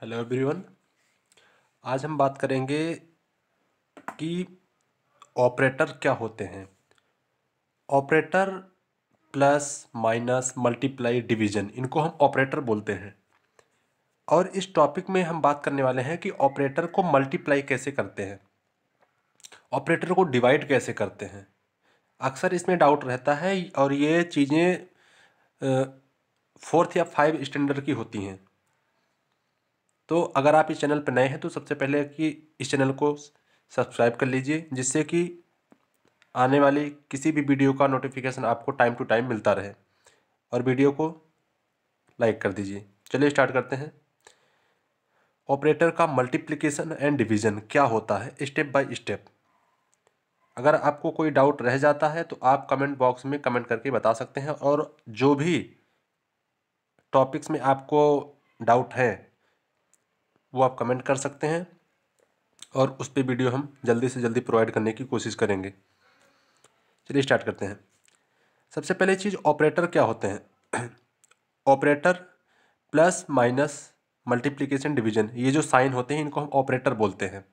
hello everyone आज हम बात करेंगे कि ऑपरेटर क्या होते हैं operator plus minus multiply division इनको हम ऑपरेटर बोलते हैं और इस टॉपिक में हम बात करने वाले हैं कि ऑपरेटर को मल्टीप्लाई कैसे करते हैं ऑपरेटर को डिवाइड कैसे करते हैं अक्सर इसमें डाउट रहता है और ये चीज़ें फोर्थ या फाइव स्टैंडर्ड की होती हैं तो अगर आप इस चैनल पर नए हैं तो सबसे पहले कि इस चैनल को सब्सक्राइब कर लीजिए जिससे कि आने वाली किसी भी वीडियो का नोटिफिकेशन आपको टाइम टू टाइम मिलता रहे और वीडियो को लाइक कर दीजिए चलिए स्टार्ट करते हैं ऑपरेटर का मल्टीप्लिकेशन एंड डिवीज़न क्या होता है स्टेप बाय स्टेप अगर आपको कोई डाउट रह जाता है तो आप कमेंट बॉक्स में कमेंट करके बता सकते हैं और जो भी टॉपिक्स में आपको डाउट है वो आप कमेंट कर सकते हैं और उस पर वीडियो हम जल्दी से जल्दी प्रोवाइड करने की कोशिश करेंगे चलिए स्टार्ट करते हैं सबसे पहले चीज़ ऑपरेटर क्या होते हैं operator plus minus multiplication division ये जो साइन होते हैं इनको हम ऑपरेटर बोलते हैं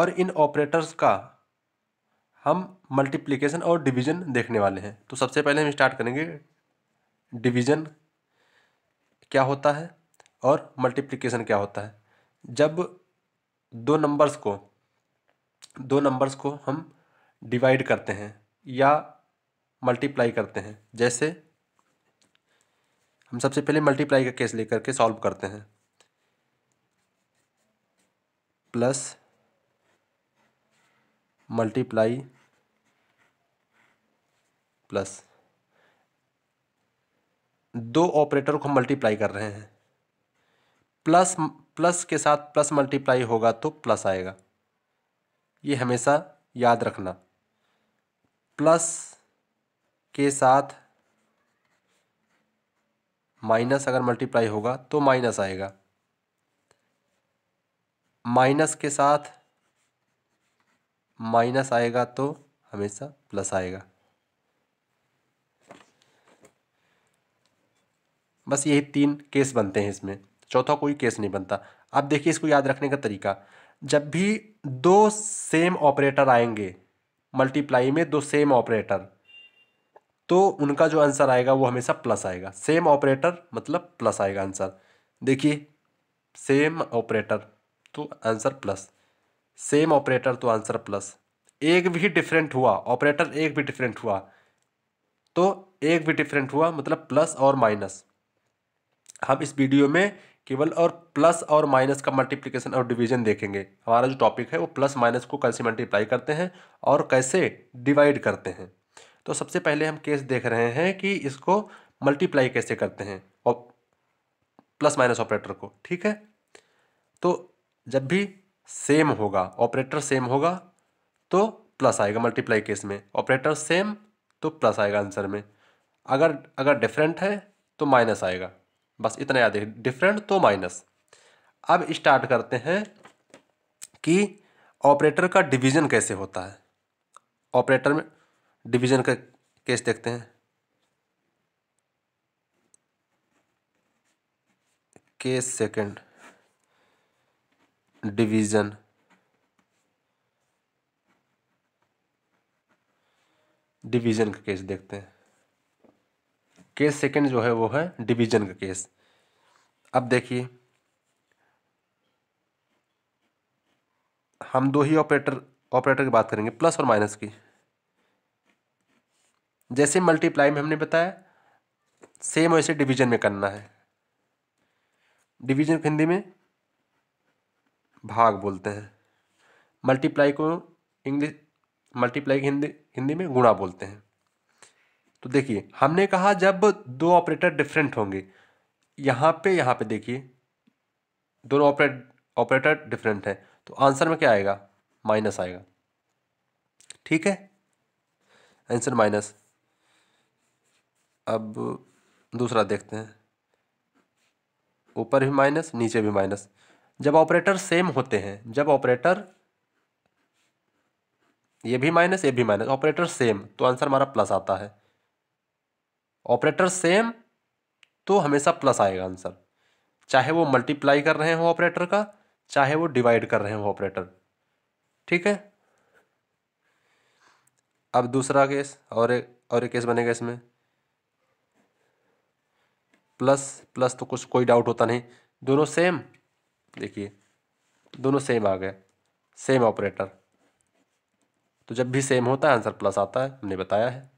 और इन ऑपरेटर्स का हम मल्टीप्लिकेशन और डिवीजन देखने वाले हैं तो सबसे पहले हम स्टार्ट करेंगे डिवीजन क्या होता है और मल्टीप्लिकेशन क्या होता है जब दो नंबर्स को दो नंबर्स को हम डिवाइड करते हैं या मल्टीप्लाई करते हैं जैसे हम सबसे पहले मल्टीप्लाई का केस लेकर के सॉल्व करते हैं प्लस मल्टीप्लाई प्लस दो ऑपरेटर को हम मल्टीप्लाई कर रहे हैं प्लस प्लस के साथ प्लस मल्टीप्लाई होगा तो प्लस आएगा ये हमेशा याद रखना प्लस के साथ माइनस अगर मल्टीप्लाई होगा तो माइनस आएगा माइनस के साथ माइनस आएगा तो हमेशा प्लस आएगा बस यही तीन केस बनते हैं इसमें चौथा कोई केस नहीं बनता अब देखिए इसको याद रखने का तरीका जब भी दो सेम ऑपरेटर आएंगे मल्टीप्लाई में दो सेम ऑपरेटर तो उनका जो आंसर आएगा वो हमेशा प्लस आएगा सेम ऑपरेटर मतलब प्लस आएगा आंसर देखिए सेम ऑपरेटर तो आंसर प्लस सेम ऑपरेटर तो आंसर प्लस एक भी डिफरेंट हुआ ऑपरेटर एक भी डिफरेंट हुआ तो एक भी डिफरेंट हुआ मतलब प्लस और माइनस हम इस वीडियो में केवल और प्लस और माइनस का मल्टीप्लिकेशन और डिवीजन देखेंगे हमारा जो टॉपिक है वो प्लस माइनस को कैसे मल्टीप्लाई करते हैं और कैसे डिवाइड करते हैं तो सबसे पहले हम केस देख रहे हैं कि इसको मल्टीप्लाई कैसे करते हैं और प्लस माइनस ऑपरेटर को ठीक है तो जब भी सेम होगा ऑपरेटर सेम होगा तो प्लस आएगा मल्टीप्लाई केस में ऑपरेटर सेम तो प्लस आएगा आंसर में अगर अगर डिफरेंट है तो माइनस आएगा बस इतना याद रखिए डिफरेंट तो माइनस अब स्टार्ट करते हैं कि ऑपरेटर का डिवीजन कैसे होता है ऑपरेटर में डिवीजन का केस देखते हैं केस सेकंड डिवीजन डिवीजन का केस देखते हैं केस सेकंड जो है वो है डिवीजन का केस अब देखिए हम दो ही ऑपरेटर ऑपरेटर की बात करेंगे प्लस और माइनस की जैसे मल्टीप्लाई में हमने बताया सेम वैसे डिवीजन में करना है डिवीजन हिंदी में भाग बोलते हैं मल्टीप्लाई को इंग्लिश मल्टीप्लाई हिंदी हिंदी में गुणा बोलते हैं तो देखिए हमने कहा जब दो ऑपरेटर डिफरेंट होंगे यहाँ पे यहाँ पे देखिए दोनों ऑपरेट ऑपरेटर डिफरेंट हैं तो आंसर में क्या आएगा माइनस आएगा ठीक है आंसर माइनस अब दूसरा देखते हैं ऊपर भी माइनस नीचे भी माइनस जब ऑपरेटर सेम होते हैं जब ऑपरेटर ये भी माइनस ये भी माइनस ऑपरेटर सेम तो आंसर हमारा प्लस आता है ऑपरेटर सेम तो हमेशा प्लस आएगा आंसर चाहे वो मल्टीप्लाई कर रहे हो ऑपरेटर का चाहे वो डिवाइड कर रहे हो ऑपरेटर ठीक है अब दूसरा केस और एक और एक केस बनेगा इसमें प्लस प्लस तो कुछ कोई डाउट होता नहीं दोनों सेम देखिए दोनों सेम आ गए सेम ऑपरेटर तो जब भी सेम होता है आंसर प्लस आता है हमने बताया है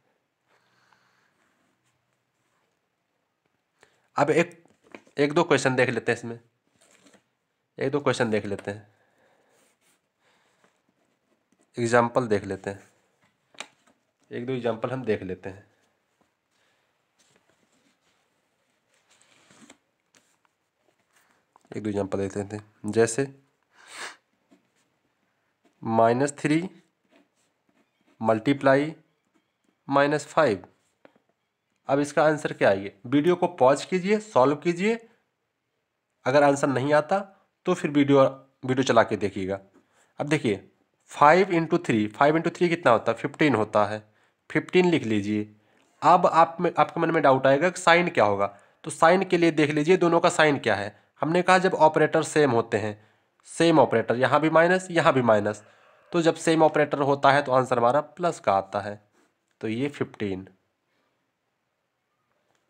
अब एक एक दो क्वेश्चन देख लेते हैं इसमें एक दो क्वेश्चन देख लेते हैं एग्जाम्पल देख लेते हैं एक दो एग्जाम्पल हम देख लेते हैं एक दो एग्जाम्पल देख लेते हैं जैसे minus three multiply minus five अब इसका आंसर क्या आइए वीडियो को पॉज कीजिए सॉल्व कीजिए अगर आंसर नहीं आता तो फिर वीडियो वीडियो चला के देखिएगा अब देखिए five into three five into three कितना होता है फिफ्टीन होता है फिफ्टीन लिख लीजिए अब आप में आपके मन में डाउट आएगा कि साइन क्या होगा तो साइन के लिए देख लीजिए दोनों का साइन क्या है हमने कहा जब ऑपरेटर सेम होते हैं सेम ऑपरेटर यहाँ भी माइनस यहाँ भी माइनस तो जब सेम ऑपरेटर होता है तो आंसर हमारा प्लस का आता है तो ये फिफ्टीन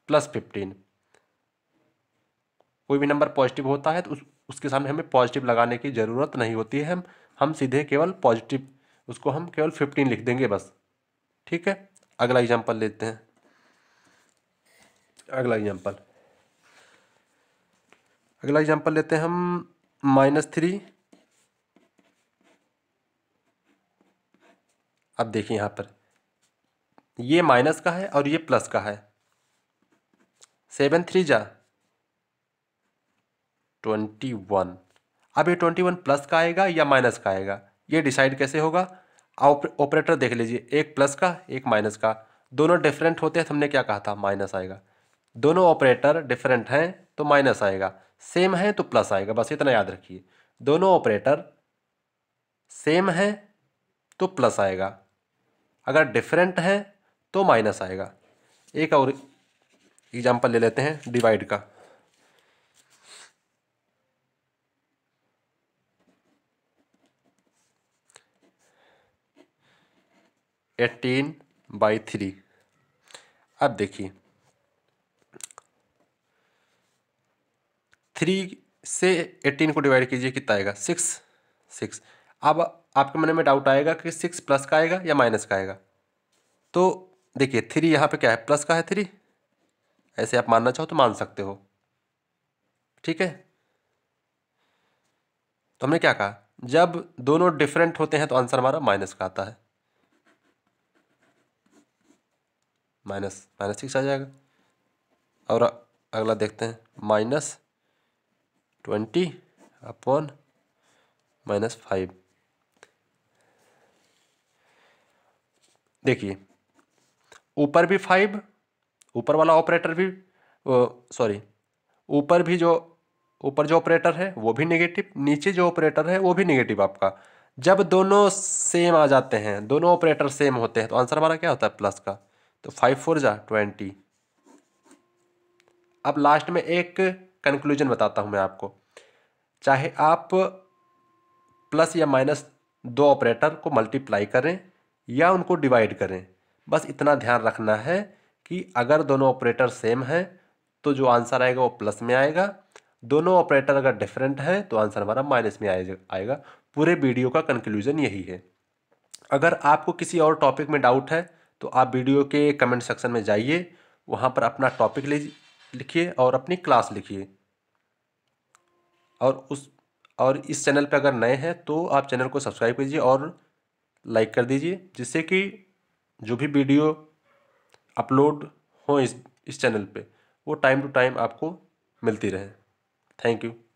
प्लस फिफ्टीन कोई भी नंबर पॉजिटिव होता है तो उस, उसके सामने हमें पॉजिटिव लगाने की ज़रूरत नहीं होती है हम हम सीधे केवल पॉजिटिव उसको हम केवल फिफ्टीन लिख देंगे बस ठीक है अगला एग्जाम्पल लेते हैं अगला एग्जाम्पल अगला एग्जाम्पल लेते हैं हम माइनस थ्री अब देखिए यहाँ पर ये माइनस का है और ये प्लस का है सेवन थ्री जा ट्वेंटी वन अब ये ट्वेंटी वन प्लस का आएगा या माइनस का आएगा ये डिसाइड कैसे होगा ऑपरेटर देख लीजिए एक प्लस का एक माइनस का दोनों डिफरेंट होते हैं तो हमने क्या कहा था माइनस आएगा दोनों ऑपरेटर डिफरेंट हैं तो माइनस आएगा सेम है तो प्लस आएगा बस इतना याद रखिए दोनों ऑपरेटर सेम है तो प्लस आएगा अगर डिफरेंट है तो माइनस आएगा एक और एग्जाम्पल ले लेते हैं डिवाइड का एटीन बाई थ्री अब देखिए थ्री से एटीन को डिवाइड कीजिए कितना आएगा सिक्स सिक्स अब आपके मन में डाउट आएगा कि सिक्स प्लस का आएगा या माइनस का आएगा तो देखिए थ्री यहाँ पे क्या है प्लस का है थ्री ऐसे आप मानना चाहो तो मान सकते हो ठीक है तो हमने क्या कहा जब दोनों डिफरेंट होते हैं तो आंसर हमारा माइनस का आता है माइनस माइनस सिक्स आ जाएगा और अगला देखते हैं minus twenty upon minus five देखिए ऊपर भी फाइव ऊपर वाला ऑपरेटर भी सॉरी ऊपर भी जो ऊपर जो ऑपरेटर है वो भी नेगेटिव नीचे जो ऑपरेटर है वो भी नेगेटिव आपका जब दोनों सेम आ जाते हैं दोनों ऑपरेटर सेम होते हैं तो आंसर हमारा क्या होता है प्लस का तो फाइव फोर जा ट्वेंटी अब लास्ट में एक कंक्लूजन बताता हूँ मैं आपको चाहे आप प्लस या माइनस दो ऑपरेटर को मल्टीप्लाई करें या उनको डिवाइड करें बस इतना ध्यान रखना है कि अगर दोनों ऑपरेटर सेम हैं तो जो आंसर आएगा वो प्लस में आएगा दोनों ऑपरेटर अगर डिफरेंट हैं तो आंसर हमारा माइनस में आएगा पूरे वीडियो का कंक्लूजन यही है अगर आपको किसी और टॉपिक में डाउट है तो आप वीडियो के कमेंट सेक्शन में जाइए वहाँ पर अपना टॉपिक लिखिए और अपनी क्लास लिखिए और उस और इस चैनल पर अगर नए हैं तो आप चैनल को सब्सक्राइब कीजिए और लाइक कर दीजिए जिससे कि जो भी वीडियो अपलोड हों इस इस चैनल पे वो टाइम टू टाइम आपको मिलती रहे थैंक यू